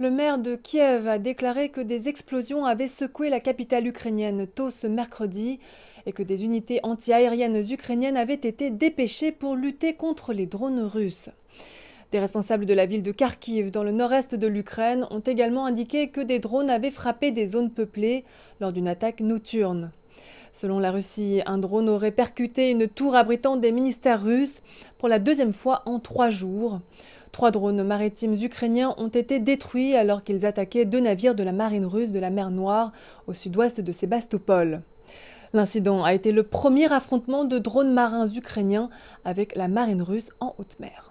Le maire de Kiev a déclaré que des explosions avaient secoué la capitale ukrainienne tôt ce mercredi et que des unités antiaériennes ukrainiennes avaient été dépêchées pour lutter contre les drones russes. Des responsables de la ville de Kharkiv, dans le nord-est de l'Ukraine, ont également indiqué que des drones avaient frappé des zones peuplées lors d'une attaque nocturne. Selon la Russie, un drone aurait percuté une tour abritant des ministères russes pour la deuxième fois en trois jours. Trois drones maritimes ukrainiens ont été détruits alors qu'ils attaquaient deux navires de la marine russe de la mer Noire au sud-ouest de Sébastopol. L'incident a été le premier affrontement de drones marins ukrainiens avec la marine russe en haute mer.